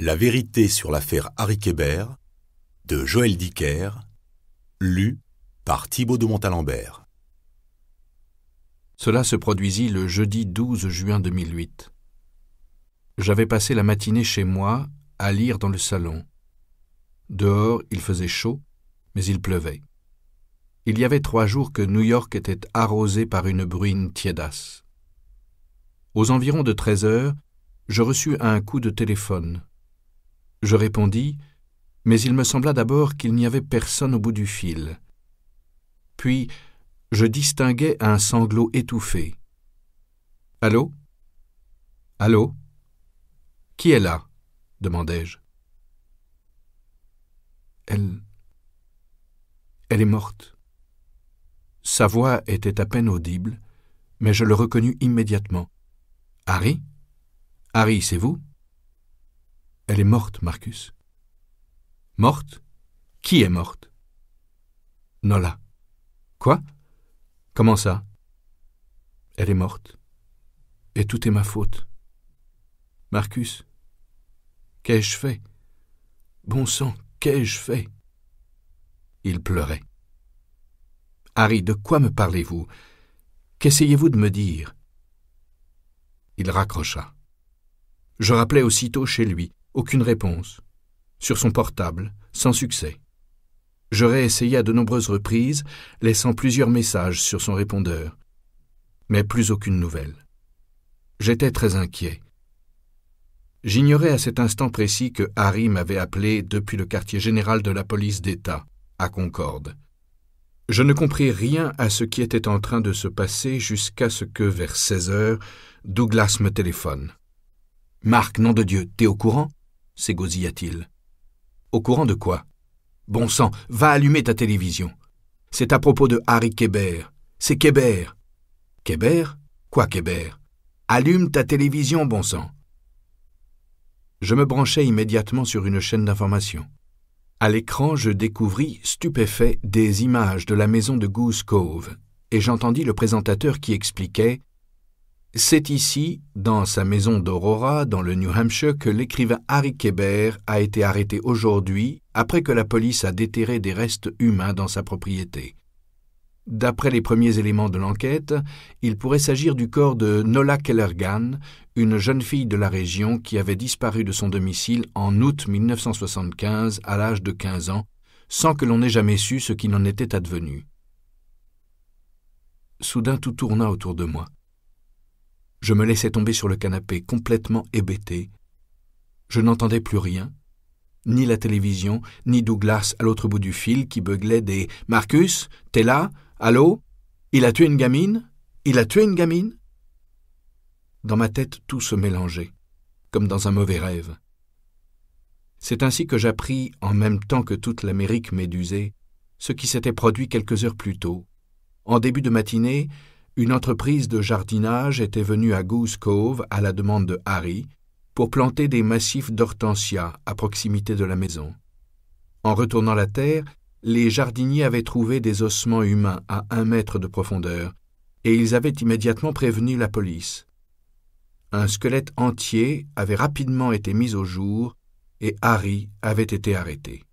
La vérité sur l'affaire Harry Kéber de Joël Dicker, lu par Thibaut de Montalembert. Cela se produisit le jeudi 12 juin 2008. J'avais passé la matinée chez moi à lire dans le salon. Dehors, il faisait chaud, mais il pleuvait. Il y avait trois jours que New York était arrosée par une bruine tiédasse. Aux environs de treize heures, je reçus un coup de téléphone je répondis, mais il me sembla d'abord qu'il n'y avait personne au bout du fil. Puis je distinguai un sanglot étouffé. Allô Allô Qui est là demandai-je. Elle. Elle est morte. Sa voix était à peine audible, mais je le reconnus immédiatement. Harry Harry, c'est vous elle est morte, Marcus. Morte Qui est morte Nola. Quoi Comment ça Elle est morte. Et tout est ma faute. Marcus, qu'ai-je fait Bon sang, qu'ai-je fait Il pleurait. Harry, de quoi me parlez-vous Qu'essayez-vous de me dire Il raccrocha. Je rappelai aussitôt chez lui. Aucune réponse. Sur son portable, sans succès. J'aurais essayé à de nombreuses reprises, laissant plusieurs messages sur son répondeur. Mais plus aucune nouvelle. J'étais très inquiet. J'ignorais à cet instant précis que Harry m'avait appelé depuis le quartier général de la police d'État, à Concorde. Je ne compris rien à ce qui était en train de se passer jusqu'à ce que, vers 16 heures, Douglas me téléphone. Marc, nom de Dieu, t'es au courant s'égosilla-t-il. Au courant de quoi Bon sang, va allumer ta télévision. C'est à propos de Harry Kéber. C'est Kéber. »« Kébert Quoi Kéber ?»« Allume ta télévision, bon sang. Je me branchai immédiatement sur une chaîne d'information. À l'écran, je découvris, stupéfait, des images de la maison de Goose Cove, et j'entendis le présentateur qui expliquait c'est ici, dans sa maison d'Aurora, dans le New Hampshire, que l'écrivain Harry Keber a été arrêté aujourd'hui après que la police a déterré des restes humains dans sa propriété. D'après les premiers éléments de l'enquête, il pourrait s'agir du corps de Nola Kellergan, une jeune fille de la région qui avait disparu de son domicile en août 1975 à l'âge de 15 ans, sans que l'on ait jamais su ce qui n'en était advenu. Soudain tout tourna autour de moi. Je me laissais tomber sur le canapé, complètement hébété. Je n'entendais plus rien, ni la télévision, ni Douglas à l'autre bout du fil qui beuglait des Marcus, t'es là Allô Il a tué une gamine Il a tué une gamine Dans ma tête, tout se mélangeait, comme dans un mauvais rêve. C'est ainsi que j'appris, en même temps que toute l'Amérique médusée, ce qui s'était produit quelques heures plus tôt. En début de matinée, une entreprise de jardinage était venue à Goose Cove à la demande de Harry pour planter des massifs d'hortensias à proximité de la maison. En retournant la terre, les jardiniers avaient trouvé des ossements humains à un mètre de profondeur, et ils avaient immédiatement prévenu la police. Un squelette entier avait rapidement été mis au jour, et Harry avait été arrêté.